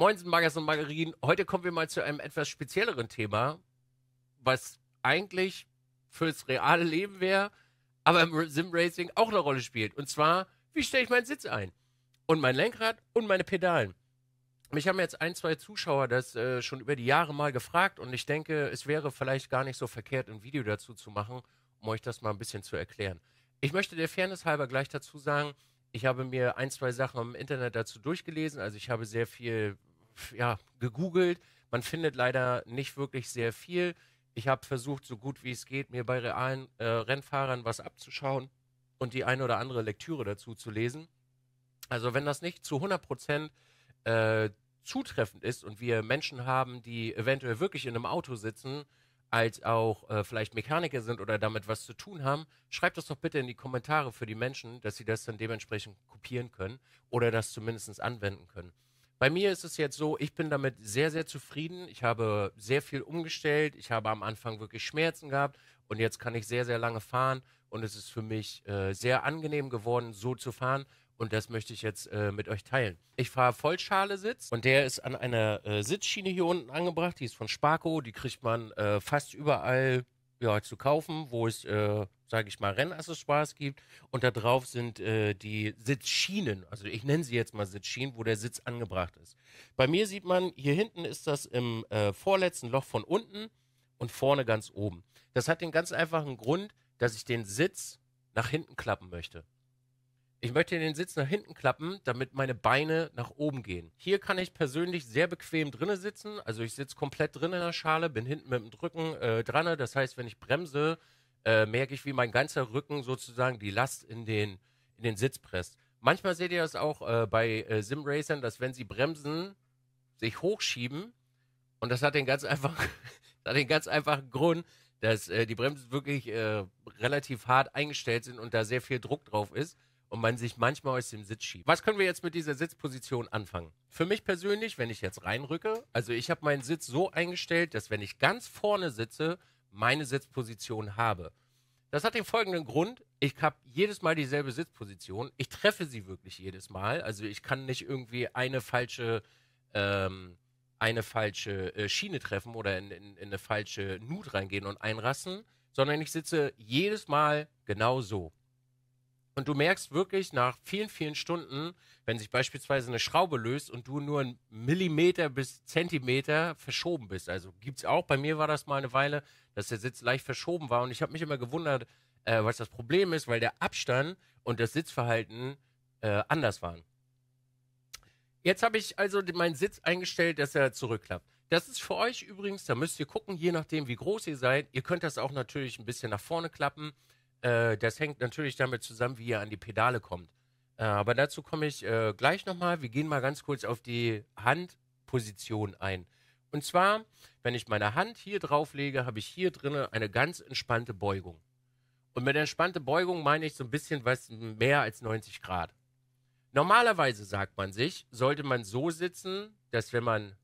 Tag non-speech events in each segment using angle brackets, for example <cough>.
Moin, Magas und Margarinen. Heute kommen wir mal zu einem etwas spezielleren Thema, was eigentlich fürs reale Leben wäre, aber im Sim-Racing auch eine Rolle spielt. Und zwar, wie stelle ich meinen Sitz ein? Und mein Lenkrad und meine Pedalen. Mich haben jetzt ein, zwei Zuschauer das äh, schon über die Jahre mal gefragt und ich denke, es wäre vielleicht gar nicht so verkehrt, ein Video dazu zu machen, um euch das mal ein bisschen zu erklären. Ich möchte der Fairness halber gleich dazu sagen, ich habe mir ein, zwei Sachen im Internet dazu durchgelesen. Also ich habe sehr viel ja, gegoogelt. Man findet leider nicht wirklich sehr viel. Ich habe versucht, so gut wie es geht, mir bei realen äh, Rennfahrern was abzuschauen und die eine oder andere Lektüre dazu zu lesen. Also wenn das nicht zu 100 Prozent äh, zutreffend ist und wir Menschen haben, die eventuell wirklich in einem Auto sitzen, als auch äh, vielleicht Mechaniker sind oder damit was zu tun haben, schreibt das doch bitte in die Kommentare für die Menschen, dass sie das dann dementsprechend kopieren können oder das zumindest anwenden können. Bei mir ist es jetzt so, ich bin damit sehr, sehr zufrieden. Ich habe sehr viel umgestellt. Ich habe am Anfang wirklich Schmerzen gehabt und jetzt kann ich sehr, sehr lange fahren und es ist für mich äh, sehr angenehm geworden, so zu fahren. Und das möchte ich jetzt äh, mit euch teilen. Ich fahre Vollschale-Sitz und der ist an einer äh, Sitzschiene hier unten angebracht. Die ist von Sparko. Die kriegt man äh, fast überall ja, zu kaufen, wo es, äh, sage ich mal, Rennaccessoires gibt. Und da drauf sind äh, die Sitzschienen. Also ich nenne sie jetzt mal Sitzschienen, wo der Sitz angebracht ist. Bei mir sieht man, hier hinten ist das im äh, vorletzten Loch von unten und vorne ganz oben. Das hat den ganz einfachen Grund, dass ich den Sitz nach hinten klappen möchte. Ich möchte den Sitz nach hinten klappen, damit meine Beine nach oben gehen. Hier kann ich persönlich sehr bequem drinne sitzen. Also ich sitze komplett drin in der Schale, bin hinten mit dem Drücken äh, dran. Das heißt, wenn ich bremse, äh, merke ich, wie mein ganzer Rücken sozusagen die Last in den, in den Sitz presst. Manchmal seht ihr das auch äh, bei äh, Simracern, dass wenn sie bremsen, sich hochschieben. Und das hat den ganz einfachen, <laughs> hat den ganz einfachen Grund, dass äh, die Bremsen wirklich äh, relativ hart eingestellt sind und da sehr viel Druck drauf ist und man sich manchmal aus dem Sitz schiebt. Was können wir jetzt mit dieser Sitzposition anfangen? Für mich persönlich, wenn ich jetzt reinrücke, also ich habe meinen Sitz so eingestellt, dass wenn ich ganz vorne sitze, meine Sitzposition habe. Das hat den folgenden Grund. Ich habe jedes Mal dieselbe Sitzposition. Ich treffe sie wirklich jedes Mal. Also ich kann nicht irgendwie eine falsche, ähm, eine falsche äh, Schiene treffen oder in, in, in eine falsche Nut reingehen und einrasten, sondern ich sitze jedes Mal genau so. Und du merkst wirklich nach vielen, vielen Stunden, wenn sich beispielsweise eine Schraube löst und du nur einen Millimeter bis Zentimeter verschoben bist. Also gibt es auch, bei mir war das mal eine Weile, dass der Sitz leicht verschoben war. Und ich habe mich immer gewundert, äh, was das Problem ist, weil der Abstand und das Sitzverhalten äh, anders waren. Jetzt habe ich also meinen Sitz eingestellt, dass er zurückklappt. Das ist für euch übrigens, da müsst ihr gucken, je nachdem, wie groß ihr seid. Ihr könnt das auch natürlich ein bisschen nach vorne klappen. Äh, das hängt natürlich damit zusammen, wie ihr an die Pedale kommt. Äh, aber dazu komme ich äh, gleich nochmal. Wir gehen mal ganz kurz auf die Handposition ein. Und zwar, wenn ich meine Hand hier drauf lege, habe ich hier drin eine ganz entspannte Beugung. Und mit entspannte Beugung meine ich so ein bisschen was mehr als 90 Grad. Normalerweise sagt man sich, sollte man so sitzen, dass wenn man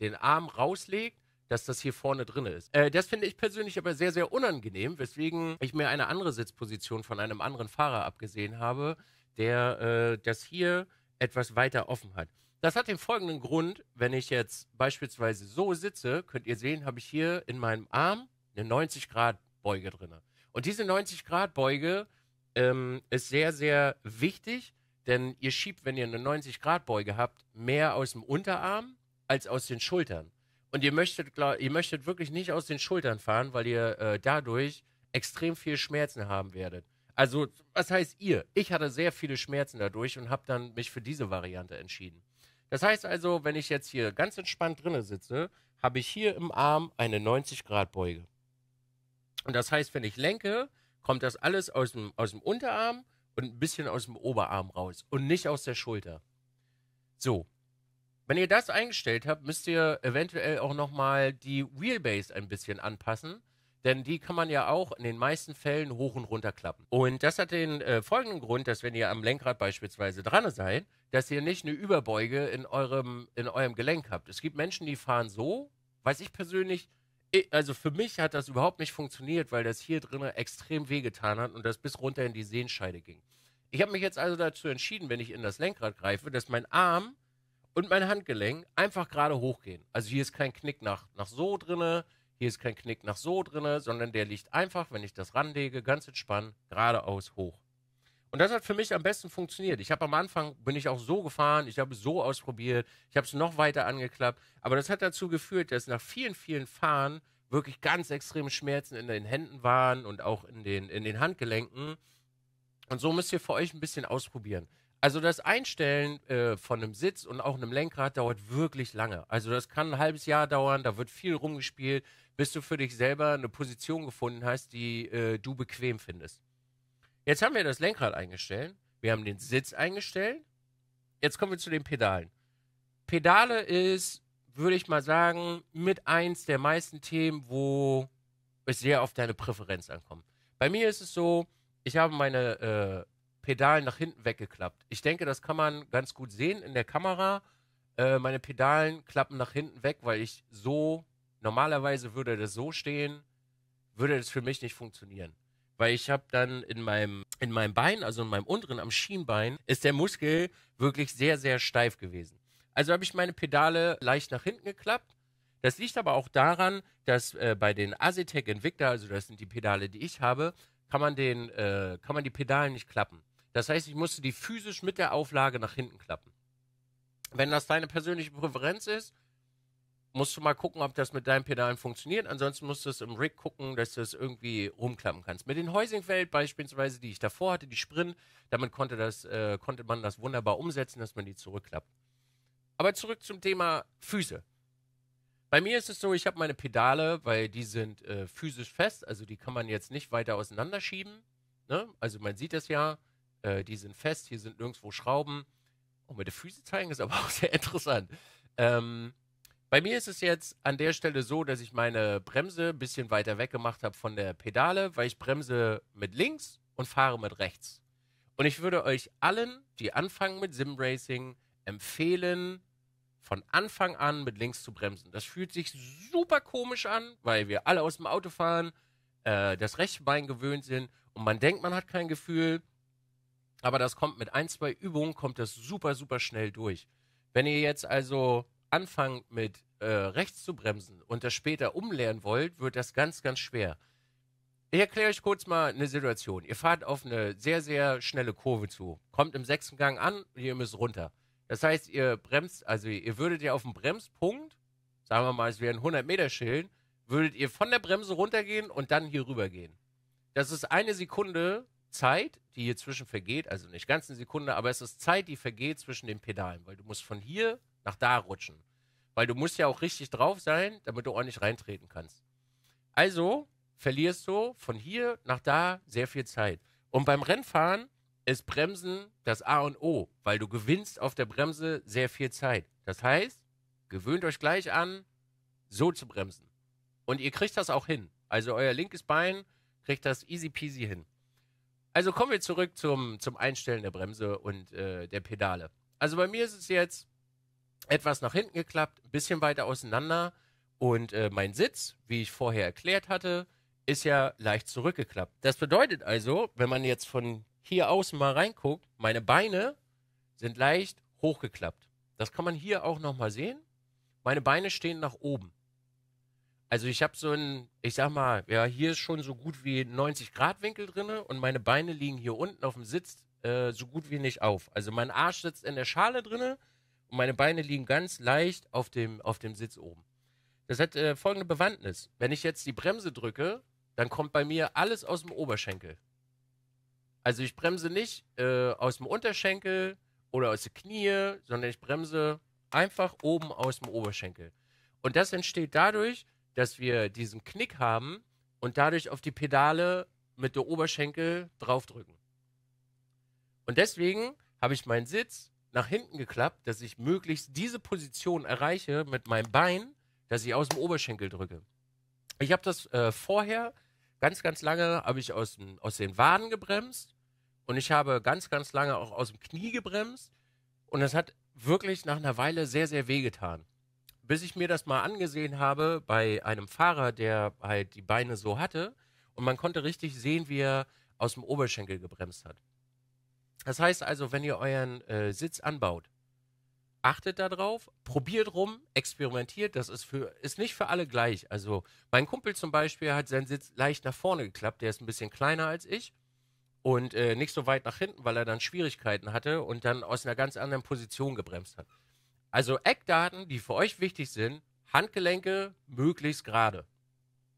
den Arm rauslegt, dass das hier vorne drin ist. Äh, das finde ich persönlich aber sehr, sehr unangenehm, weswegen ich mir eine andere Sitzposition von einem anderen Fahrer abgesehen habe, der äh, das hier etwas weiter offen hat. Das hat den folgenden Grund, wenn ich jetzt beispielsweise so sitze, könnt ihr sehen, habe ich hier in meinem Arm eine 90-Grad-Beuge drin. Und diese 90-Grad-Beuge ähm, ist sehr, sehr wichtig, denn ihr schiebt, wenn ihr eine 90-Grad-Beuge habt, mehr aus dem Unterarm als aus den Schultern. Und ihr möchtet, ihr möchtet wirklich nicht aus den Schultern fahren, weil ihr äh, dadurch extrem viel Schmerzen haben werdet. Also, was heißt ihr? Ich hatte sehr viele Schmerzen dadurch und habe dann mich für diese Variante entschieden. Das heißt also, wenn ich jetzt hier ganz entspannt drinne sitze, habe ich hier im Arm eine 90-Grad-Beuge. Und das heißt, wenn ich lenke, kommt das alles aus dem, aus dem Unterarm und ein bisschen aus dem Oberarm raus und nicht aus der Schulter. So, wenn ihr das eingestellt habt, müsst ihr eventuell auch nochmal die Wheelbase ein bisschen anpassen. Denn die kann man ja auch in den meisten Fällen hoch und runter klappen. Und das hat den äh, folgenden Grund, dass wenn ihr am Lenkrad beispielsweise dran seid, dass ihr nicht eine Überbeuge in eurem, in eurem Gelenk habt. Es gibt Menschen, die fahren so, weiß ich persönlich, also für mich hat das überhaupt nicht funktioniert, weil das hier drinnen extrem wehgetan hat und das bis runter in die Sehenscheide ging. Ich habe mich jetzt also dazu entschieden, wenn ich in das Lenkrad greife, dass mein Arm und mein Handgelenk einfach gerade hochgehen. Also hier ist kein Knick nach, nach so drinne, hier ist kein Knick nach so drinne, sondern der liegt einfach, wenn ich das ranlege, ganz entspannt geradeaus hoch. Und das hat für mich am besten funktioniert. Ich habe am Anfang bin ich auch so gefahren, ich habe es so ausprobiert, ich habe es noch weiter angeklappt, aber das hat dazu geführt, dass nach vielen vielen Fahren wirklich ganz extreme Schmerzen in den Händen waren und auch in den in den Handgelenken. Und so müsst ihr für euch ein bisschen ausprobieren. Also das Einstellen äh, von einem Sitz und auch einem Lenkrad dauert wirklich lange. Also das kann ein halbes Jahr dauern, da wird viel rumgespielt, bis du für dich selber eine Position gefunden hast, die äh, du bequem findest. Jetzt haben wir das Lenkrad eingestellt, wir haben den Sitz eingestellt. Jetzt kommen wir zu den Pedalen. Pedale ist, würde ich mal sagen, mit eins der meisten Themen, wo es sehr auf deine Präferenz ankommt. Bei mir ist es so, ich habe meine äh, Pedalen nach hinten weggeklappt. Ich denke, das kann man ganz gut sehen in der Kamera. Äh, meine Pedalen klappen nach hinten weg, weil ich so, normalerweise würde das so stehen, würde das für mich nicht funktionieren. Weil ich habe dann in meinem, in meinem Bein, also in meinem unteren, am Schienbein, ist der Muskel wirklich sehr, sehr steif gewesen. Also habe ich meine Pedale leicht nach hinten geklappt. Das liegt aber auch daran, dass äh, bei den Asetec Invicta, also das sind die Pedale, die ich habe, kann man, den, äh, kann man die Pedale nicht klappen. Das heißt, ich musste die physisch mit der Auflage nach hinten klappen. Wenn das deine persönliche Präferenz ist, musst du mal gucken, ob das mit deinen Pedalen funktioniert. Ansonsten musst du es im Rig gucken, dass du es irgendwie rumklappen kannst. Mit den Heusingfeld beispielsweise, die ich davor hatte, die Sprint, damit konnte, das, äh, konnte man das wunderbar umsetzen, dass man die zurückklappt. Aber zurück zum Thema Füße. Bei mir ist es so, ich habe meine Pedale, weil die sind äh, physisch fest, also die kann man jetzt nicht weiter auseinanderschieben. Ne? Also man sieht das ja, äh, die sind fest, hier sind nirgendwo Schrauben. Und oh, mit der Füße zeigen ist aber auch <laughs> sehr interessant. Ähm, bei mir ist es jetzt an der Stelle so, dass ich meine Bremse ein bisschen weiter weggemacht habe von der Pedale, weil ich bremse mit links und fahre mit rechts. Und ich würde euch allen, die anfangen mit Sim Racing, empfehlen, von Anfang an mit links zu bremsen. Das fühlt sich super komisch an, weil wir alle aus dem Auto fahren, äh, das rechte Bein gewöhnt sind und man denkt, man hat kein Gefühl. Aber das kommt mit ein, zwei Übungen, kommt das super, super schnell durch. Wenn ihr jetzt also anfangt mit äh, rechts zu bremsen und das später umlernen wollt, wird das ganz, ganz schwer. Ich erkläre euch kurz mal eine Situation. Ihr fahrt auf eine sehr, sehr schnelle Kurve zu, kommt im sechsten Gang an und ihr müsst runter. Das heißt, ihr bremst, also ihr würdet ja auf dem Bremspunkt, sagen wir mal, es wären 100 Meter Schillen, würdet ihr von der Bremse runtergehen und dann hier rüber gehen. Das ist eine Sekunde, Zeit, die hier zwischen vergeht, also nicht ganz eine Sekunde, aber es ist Zeit, die vergeht zwischen den Pedalen, weil du musst von hier nach da rutschen. Weil du musst ja auch richtig drauf sein, damit du ordentlich reintreten kannst. Also verlierst du von hier nach da sehr viel Zeit. Und beim Rennfahren ist Bremsen das A und O, weil du gewinnst auf der Bremse sehr viel Zeit. Das heißt, gewöhnt euch gleich an, so zu bremsen. Und ihr kriegt das auch hin. Also euer linkes Bein kriegt das easy peasy hin. Also kommen wir zurück zum, zum Einstellen der Bremse und äh, der Pedale. Also bei mir ist es jetzt etwas nach hinten geklappt, ein bisschen weiter auseinander und äh, mein Sitz, wie ich vorher erklärt hatte, ist ja leicht zurückgeklappt. Das bedeutet also, wenn man jetzt von hier außen mal reinguckt, meine Beine sind leicht hochgeklappt. Das kann man hier auch nochmal sehen. Meine Beine stehen nach oben. Also ich habe so ein, ich sag mal, ja, hier ist schon so gut wie 90 Grad Winkel drinne und meine Beine liegen hier unten auf dem Sitz äh, so gut wie nicht auf. Also mein Arsch sitzt in der Schale drinne und meine Beine liegen ganz leicht auf dem, auf dem Sitz oben. Das hat äh, folgende Bewandtnis. Wenn ich jetzt die Bremse drücke, dann kommt bei mir alles aus dem Oberschenkel. Also ich bremse nicht äh, aus dem Unterschenkel oder aus den Knie, sondern ich bremse einfach oben aus dem Oberschenkel. Und das entsteht dadurch, dass wir diesen Knick haben und dadurch auf die Pedale mit der Oberschenkel draufdrücken. Und deswegen habe ich meinen Sitz nach hinten geklappt, dass ich möglichst diese Position erreiche mit meinem Bein, dass ich aus dem Oberschenkel drücke. Ich habe das äh, vorher ganz, ganz lange habe ich aus, aus den Waden gebremst und ich habe ganz, ganz lange auch aus dem Knie gebremst und das hat wirklich nach einer Weile sehr, sehr weh getan bis ich mir das mal angesehen habe bei einem Fahrer, der halt die Beine so hatte und man konnte richtig sehen, wie er aus dem Oberschenkel gebremst hat. Das heißt also, wenn ihr euren äh, Sitz anbaut, achtet darauf, probiert rum, experimentiert. Das ist, für, ist nicht für alle gleich. Also mein Kumpel zum Beispiel hat seinen Sitz leicht nach vorne geklappt. Der ist ein bisschen kleiner als ich und äh, nicht so weit nach hinten, weil er dann Schwierigkeiten hatte und dann aus einer ganz anderen Position gebremst hat. Also Eckdaten, die für euch wichtig sind, Handgelenke möglichst gerade.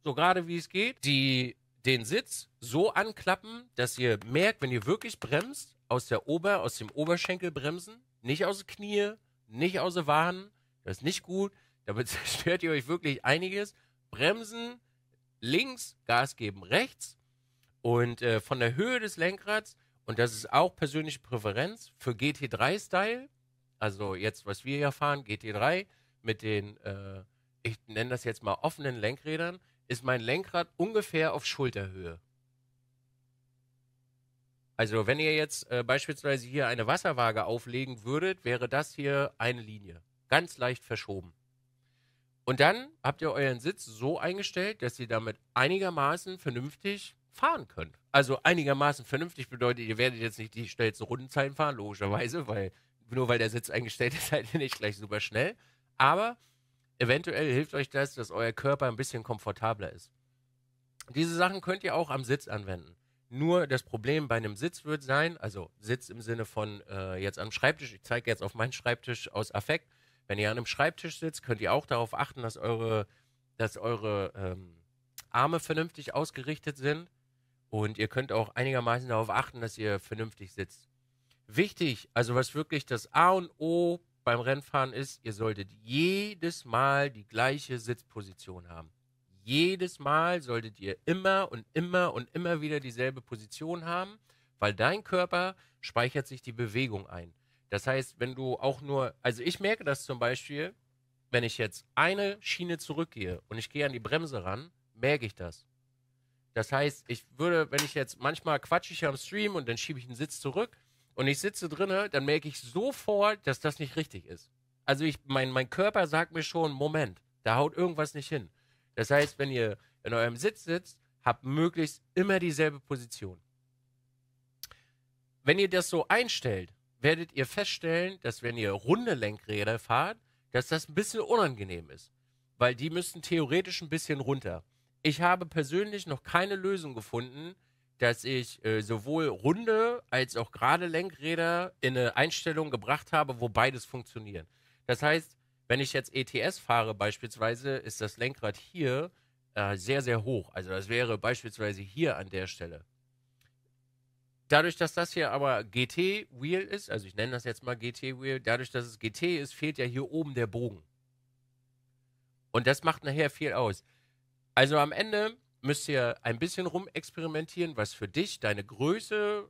So gerade wie es geht. Die, den Sitz so anklappen, dass ihr merkt, wenn ihr wirklich bremst, aus der Ober, aus dem Oberschenkel bremsen, nicht aus Knie, nicht aus den Waden. Das ist nicht gut. Damit <laughs> zerstört ihr euch wirklich einiges. Bremsen links, Gas geben rechts und äh, von der Höhe des Lenkrads. Und das ist auch persönliche Präferenz für GT3-Style also jetzt, was wir ja fahren, GT3 mit den, äh, ich nenne das jetzt mal offenen Lenkrädern, ist mein Lenkrad ungefähr auf Schulterhöhe. Also wenn ihr jetzt äh, beispielsweise hier eine Wasserwaage auflegen würdet, wäre das hier eine Linie, ganz leicht verschoben. Und dann habt ihr euren Sitz so eingestellt, dass ihr damit einigermaßen vernünftig fahren könnt. Also einigermaßen vernünftig bedeutet, ihr werdet jetzt nicht die schnellste Rundenzeiten fahren, logischerweise, weil nur weil der Sitz eingestellt <laughs> ist, seid ihr nicht gleich super schnell. Aber eventuell hilft euch das, dass euer Körper ein bisschen komfortabler ist. Diese Sachen könnt ihr auch am Sitz anwenden. Nur das Problem bei einem Sitz wird sein, also Sitz im Sinne von äh, jetzt am Schreibtisch, ich zeige jetzt auf meinen Schreibtisch aus Affekt, wenn ihr an einem Schreibtisch sitzt, könnt ihr auch darauf achten, dass eure, dass eure ähm, Arme vernünftig ausgerichtet sind. Und ihr könnt auch einigermaßen darauf achten, dass ihr vernünftig sitzt wichtig, also was wirklich das A und O beim Rennfahren ist, ihr solltet jedes Mal die gleiche Sitzposition haben. Jedes Mal solltet ihr immer und immer und immer wieder dieselbe Position haben, weil dein Körper speichert sich die Bewegung ein. Das heißt, wenn du auch nur, also ich merke das zum Beispiel, wenn ich jetzt eine Schiene zurückgehe und ich gehe an die Bremse ran, merke ich das. Das heißt, ich würde, wenn ich jetzt manchmal quatsche ich am Stream und dann schiebe ich einen Sitz zurück, und ich sitze drinne, dann merke ich sofort, dass das nicht richtig ist. Also ich, mein, mein Körper sagt mir schon, Moment, da haut irgendwas nicht hin. Das heißt, wenn ihr in eurem Sitz sitzt, habt möglichst immer dieselbe Position. Wenn ihr das so einstellt, werdet ihr feststellen, dass wenn ihr runde Lenkräder fahrt, dass das ein bisschen unangenehm ist, weil die müssen theoretisch ein bisschen runter. Ich habe persönlich noch keine Lösung gefunden, dass ich äh, sowohl runde als auch gerade Lenkräder in eine Einstellung gebracht habe, wo beides funktioniert. Das heißt, wenn ich jetzt ETS fahre beispielsweise, ist das Lenkrad hier äh, sehr, sehr hoch. Also das wäre beispielsweise hier an der Stelle. Dadurch, dass das hier aber GT-Wheel ist, also ich nenne das jetzt mal GT-Wheel, dadurch, dass es GT ist, fehlt ja hier oben der Bogen. Und das macht nachher viel aus. Also am Ende müsst ihr ein bisschen rumexperimentieren, was für dich, deine Größe,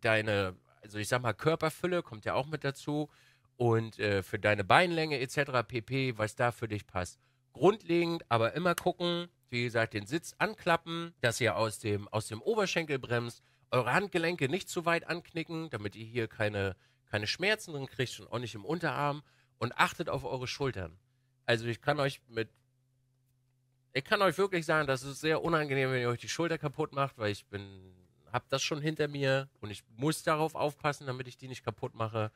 deine, also ich sag mal, Körperfülle kommt ja auch mit dazu und äh, für deine Beinlänge etc. pp, was da für dich passt. Grundlegend, aber immer gucken, wie gesagt, den Sitz anklappen, dass ihr aus dem, aus dem Oberschenkel bremst, eure Handgelenke nicht zu weit anknicken, damit ihr hier keine, keine Schmerzen drin kriegt und auch nicht im Unterarm und achtet auf eure Schultern. Also ich kann euch mit ich kann euch wirklich sagen, das ist sehr unangenehm, wenn ihr euch die Schulter kaputt macht, weil ich bin, hab das schon hinter mir und ich muss darauf aufpassen, damit ich die nicht kaputt mache.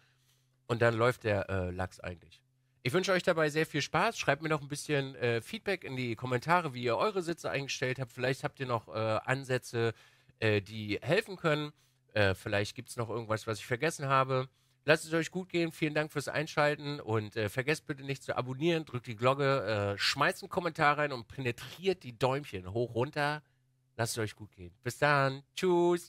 Und dann läuft der äh, Lachs eigentlich. Ich wünsche euch dabei sehr viel Spaß. Schreibt mir noch ein bisschen äh, Feedback in die Kommentare, wie ihr eure Sitze eingestellt habt. Vielleicht habt ihr noch äh, Ansätze, äh, die helfen können. Äh, vielleicht gibt es noch irgendwas, was ich vergessen habe. Lasst es euch gut gehen. Vielen Dank fürs Einschalten und äh, vergesst bitte nicht zu abonnieren. Drückt die Glocke, äh, schmeißt einen Kommentar rein und penetriert die Däumchen hoch runter. Lasst es euch gut gehen. Bis dann. Tschüss.